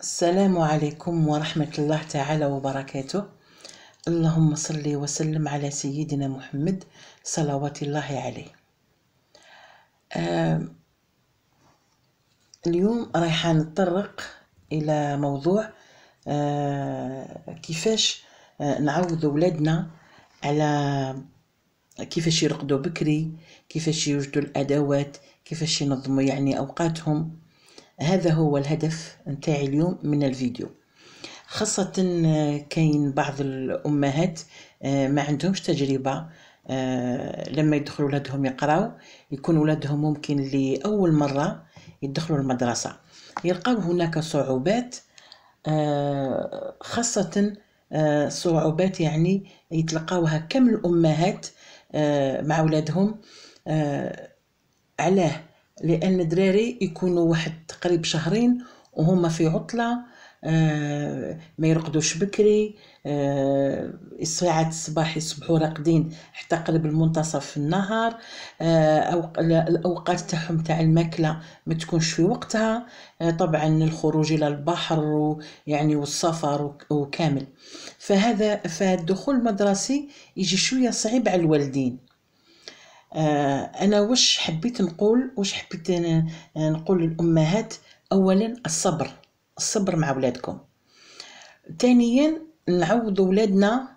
السلام عليكم ورحمة الله تعالى وبركاته اللهم صل وسلم على سيدنا محمد صلوات الله عليه اليوم رايحة نتطرق إلى موضوع آه، كيفاش آه نعوض ولادنا على كيفاش يرقدوا بكري كيفاش يوجدوا الأدوات كيفاش ينظموا يعني أوقاتهم هذا هو الهدف نتاعي اليوم من الفيديو خاصة آه، كاين بعض الأمهات آه، ما عندهمش تجربة آه، لما يدخلوا ولادهم يقراو يكون ولادهم ممكن لأول مرة يدخلوا المدرسة يلقاو هناك صعوبات خاصة صعوبات يعني يتلقاوها كم الأمهات مع ولادهم علاه لان دراري يكونوا واحد تقريب شهرين وهما في عطله آه، ما يرقدوش بكري آه، الساعات ساعات الصباح يصبحوا راقدين حتى قرب المنتصف في النهار آه، أو الاوقات تاعهم تاع الماكله ما تكونش في وقتها طبعا الخروج الى البحر يعني والسفر وكامل فهذا فالدخول المدرسي يجي شويه صعيب على الوالدين آه، انا واش حبيت نقول واش حبيت آه، نقول للامهات اولا الصبر الصبر مع ولادكم ثانيا نعود ولادنا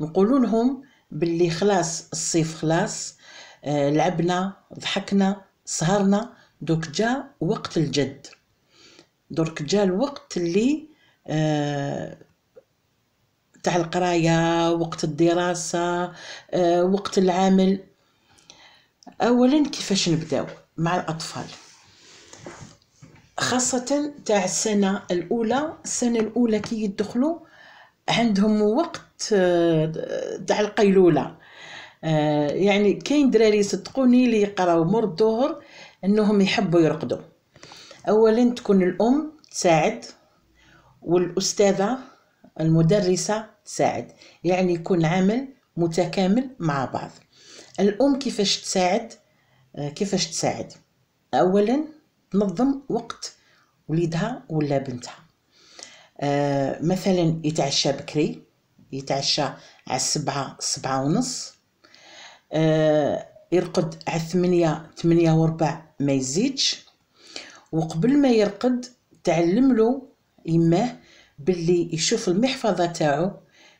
نقول لهم باللي خلاص الصيف خلاص آه، لعبنا ضحكنا سهرنا دوك جا وقت الجد درك جا الوقت اللي تاع القرايه وقت الدراسه وقت العمل اولا كيفاش نبداو مع الاطفال خاصة تاع السنة الأولى السنة الأولى كي يدخلوا عندهم وقت آه، تاع القيلولة آه، يعني كاين دراري صدقوني اللي يقراو مر الظهر انهم يحبوا يرقدوا اولا تكون الام تساعد والاستاذه المدرسه تساعد يعني يكون عمل متكامل مع بعض الأم كيفاش تساعد آه، كيفاش تساعد أولا تنظم وقت وليدها ولا بنتها آه مثلا يتعشى بكري يتعشى على السبعة سبعة ونص آه يرقد على الثمانية ثمانية وربع ما يزيدش وقبل ما يرقد تعلم له يماه باللي يشوف المحفظة تاعو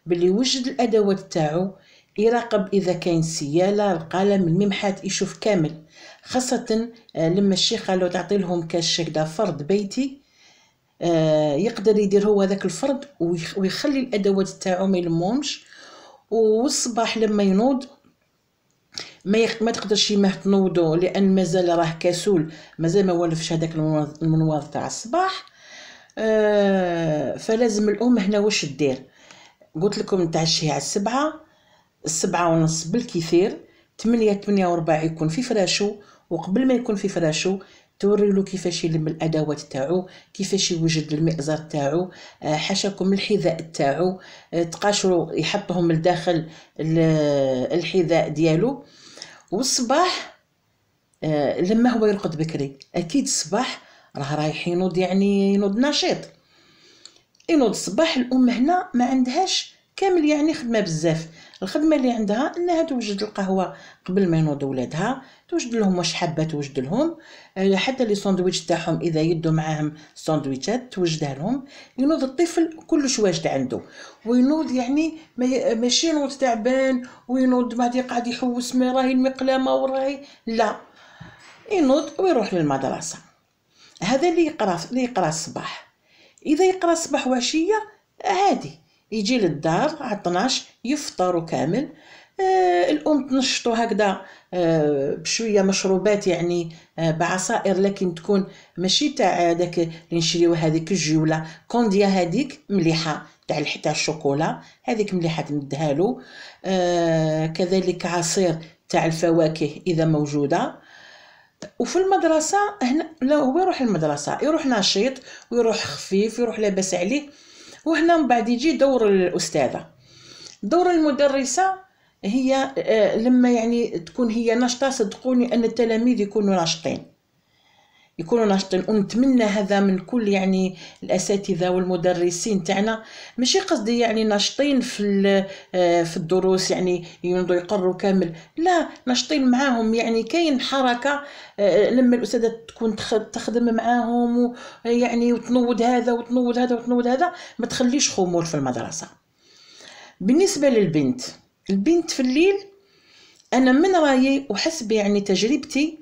باللي وجد الأدوات تاعو يراقب إذا كاين السيالة القلم الممحات يشوف كامل خاصة آه، لما الشيخ لو تعطي لهم كاش هكذا فرد بيتي آه، يقدر يدير هو هذاك الفرد ويخلي الأدوات تاعو ما يلمومش والصباح لما ينوض ما يخ... ما تقدرش يمه تنوضو لان مازال راه كسول مازال ما ولفش هذاك المنواض تاع الصباح آه فلازم الام هنا واش دير قلت لكم نتعشي على السبعة السبعة ونص بالكثير تمنية تمنية وربع يكون في فراشو وقبل ما يكون في فراشو توريلو كيفاش يلم الادوات تاعو كيفاش يوجد المئزر تاعو آه، حاشاكم الحذاء تاعو آه، تقاشرو يحطهم لداخل الحذاء ديالو والصباح آه، لما هو يرقد بكري اكيد الصباح راه رايح ينوض يعني ينوض نشيط ينوض الصباح الام هنا ما عندهاش كامل يعني خدمه بزاف الخدمه اللي عندها انها توجد القهوه قبل ما ينوض ولادها توجد لهم واش حابه توجد لهم آه، حتى لي ساندويتش تاعهم اذا يدوا معاهم ساندويتشات توجدها لهم ينوض الطفل كلش واجد عنده وينوض يعني ماشي ينوض تعبان وينوض ما قاعد يحوس ما راهي ما وراهي لا ينوض ويروح للمدرسه هذا اللي يقرا اللي يقرا الصباح اذا يقرا الصباح وعشيه عادي يجي للدار على 12 يفطروا كامل آه الام تنشطو هكذا آه بشويه مشروبات يعني آه بعصائر لكن تكون ماشي تاع داك اللي نشريو هذيك الجوله كونديا هذيك مليحه تاع تاع الشوكولا هذيك مليحه تمدها له آه، كذلك عصير تاع الفواكه اذا موجوده وفي المدرسه هنا لا هو يروح المدرسه يروح نشيط ويروح خفيف يروح لاباس عليه وهنا من بعد يجي دور الاستاذه دور المدرسه هي آه، لما يعني تكون هي نشطه صدقوني ان التلاميذ يكونوا ناشطين يكونوا ناشطين ونتمنى هذا من كل يعني الاساتذه والمدرسين تاعنا ماشي قصدي يعني ناشطين في آه، في الدروس يعني ينضوا يقروا كامل لا ناشطين معاهم يعني كاين حركه آه، لما الاستاذه تكون تخدم معاهم يعني وتنوض هذا وتنوض هذا وتنوض هذا ما تخليش خمول في المدرسه بالنسبه للبنت البنت في الليل انا من رايي وحسب يعني تجربتي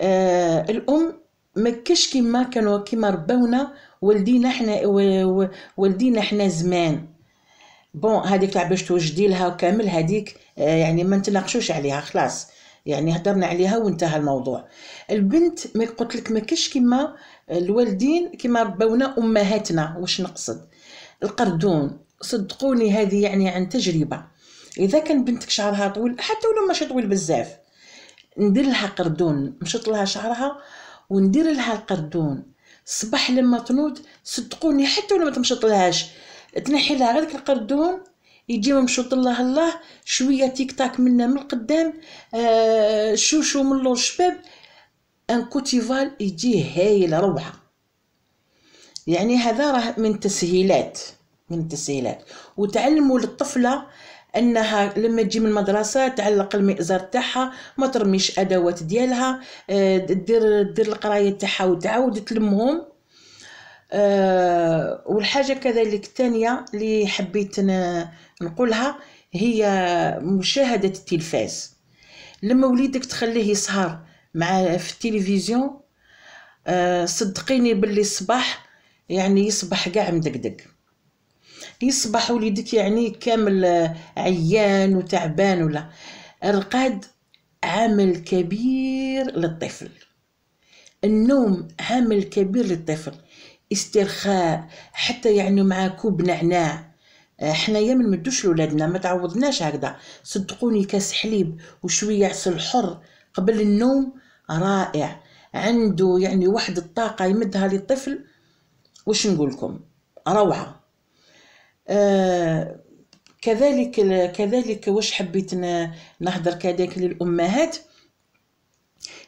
آه الام ما مكش كيما كانوا كيما ربونا والدينا احنا والدينا احنا زمان بون هذيك تاع باش توجدي لها كامل هذيك آه، يعني ما نتناقشوش عليها خلاص يعني هضرنا عليها وانتهى الموضوع البنت ما قلت لك ما كاش كيما الوالدين كيما ربونا امهاتنا واش نقصد القردون صدقوني هذه يعني عن تجربه اذا كان بنتك شعرها طويل حتى ولو ماشي طويل بزاف ندير لها قردون مشط لها شعرها وندير لها القردون صباح لما تنوض صدقوني حتى ولا ما لهاش تنحي لها غير القردون يجي ممشوط الله الله شويه تيك تاك منا من القدام آه شوشو من لور شباب ان كوتيفال يجي هايل روعه يعني هذا راه من تسهيلات من تسهيلات وتعلموا للطفله انها لما تجي من المدرسه تعلق المئزر تاعها ما ترميش ادوات ديالها آه، دير دير القرايه تاعها وتعاود تلمهم آه، والحاجه كذلك الثانيه اللي حبيت نقولها هي مشاهده التلفاز لما وليدك تخليه يسهر مع في التلفزيون آه، صدقيني باللي الصباح يعني يصبح قاع مدقدق يصبح وليدك يعني كامل آه، عيان وتعبان ولا الرقاد عامل كبير للطفل النوم عامل كبير للطفل استرخاء حتى يعني مع كوب نعناع آه، حنايا ما نمدوش لولادنا ما تعوضناش هكذا صدقوني كاس حليب وشويه عسل حر قبل النوم رائع عنده يعني واحد الطاقه يمدها للطفل واش نقول لكم روعه آه، كذلك كذلك واش حبيت نهضر كذلك للامهات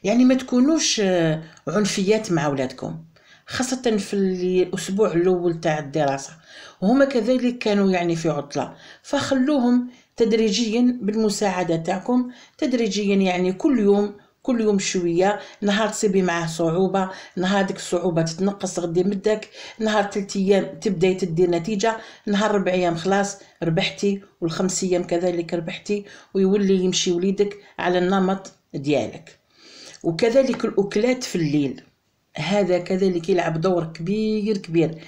يعني ما تكونوش آه، عنفيات مع ولادكم خاصة في الأسبوع الأول تاع الدراسة وهما كذلك كانوا يعني في عطلة فخلوهم تدريجيا بالمساعدة تاعكم تدريجيا يعني كل يوم كل يوم شويه نهار تصيبي معاه صعوبه نهار ديك الصعوبه تتنقص غدي مدك نهار ثلاث ايام تبداي تدي نتيجه نهار ربع ايام خلاص ربحتي والخمس ايام كذلك ربحتي ويولي يمشي وليدك على النمط ديالك وكذلك الاكلات في الليل هذا كذلك يلعب دور كبير كبير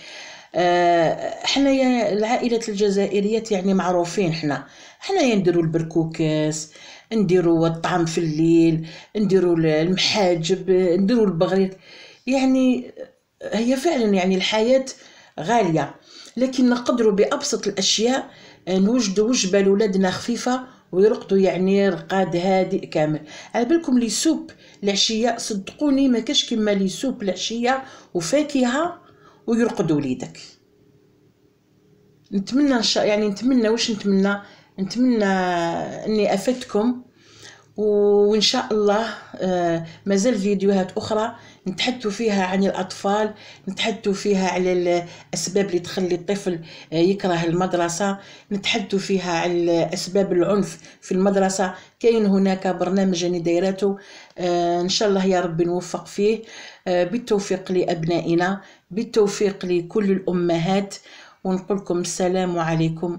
آه، حنايا العائلات الجزائريات يعني معروفين حنا حنايا نديرو البركوكس نديرو الطعام في الليل نديرو المحاجب نديرو البغريط يعني هي فعلا يعني الحياة غالية لكن نقدروا بأبسط الأشياء آه، نوجدوا وجبة لولادنا خفيفة ويرقدوا يعني رقاد هادئ كامل على بالكم لي سوب العشيه صدقوني ما كاش كيما لي سوب العشيه وفاكهه ويرقدوا وليدك نتمنى يعني نتمنى واش نتمنى نتمنى اني افدتكم وان شاء الله آه، مازال فيديوهات اخرى نتحدثوا فيها عن الاطفال نتحدثوا فيها على الاسباب اللي تخلي الطفل آه، يكره المدرسه نتحدثوا فيها على اسباب العنف في المدرسه كاين هناك برنامج انا دايرته آه، ان شاء الله يا رب نوفق فيه بالتوفيق لابنائنا بالتوفيق لكل الامهات ونقول لكم السلام عليكم